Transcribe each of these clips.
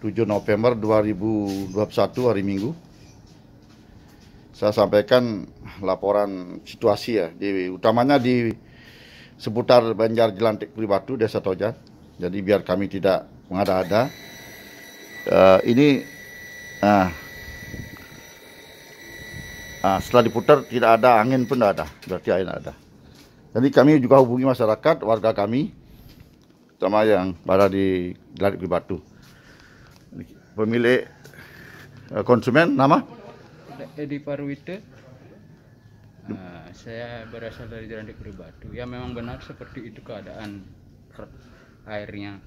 7 November 2021 hari Minggu saya sampaikan laporan situasi ya di utamanya di seputar Banjar Jelantik Pribatu Desa Tojan jadi biar kami tidak mengada-ada uh, ini uh, uh, setelah diputar tidak ada angin pun tidak ada berarti air ada jadi kami juga hubungi masyarakat warga kami sama yang pada di Jelantik Pribatu Pemilik eh, konsumen nama? Edi Parwite. Eh, saya berasal dari Jalan Negeri Batu. Ya memang benar seperti itu keadaan airnya.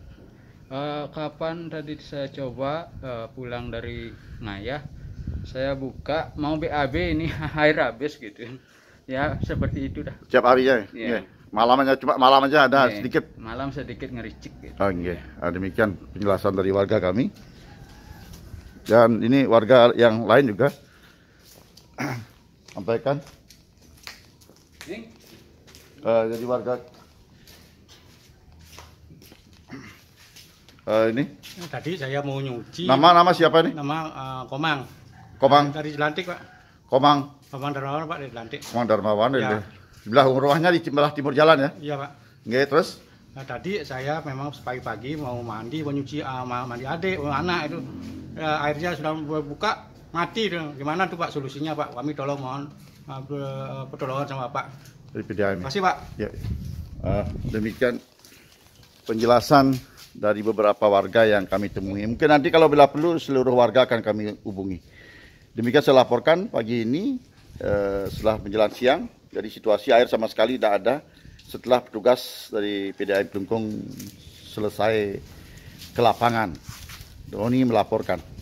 Eh, kapan tadi saya coba pulang dari Ngayah, saya buka mau BAB ini air habis gitu. Ya seperti itu dah. Setiap hari ya. Yeah. Iya. Malam aja cuma malam aja ada iya. sedikit. Malam sedikit ngericik. Gitu. Oh, Demikian penjelasan dari warga kami dan ini warga yang lain juga sampaikan uh, jadi warga uh, ini tadi saya mau nyuci nama nama siapa nih nama uh, Komang Komang dari Jelantik pak Komang Komang Darmawan pak dari Jelantik Komang Darmawan ya. dari ya. sebelah rumahnya di sebelah timur jalan ya iya pak Nggak, terus Nah tadi saya memang pagi-pagi mau mandi, mau nyuci uh, mandi adik, mau anak itu ya, airnya sudah buka mati. Itu. Gimana tuh Pak solusinya Pak? Kami tolong mohon ah, pertolongan sama Pak. Dari PDAM. Ya. Terima kasih Pak. Ya. Uh, demikian penjelasan dari beberapa warga yang kami temui. Mungkin nanti kalau bila perlu seluruh warga akan kami hubungi. Demikian saya laporkan pagi ini uh, setelah menjelang siang. Jadi situasi air sama sekali tidak ada setelah petugas dari PDAM Tungkung selesai ke lapangan, Doni melaporkan.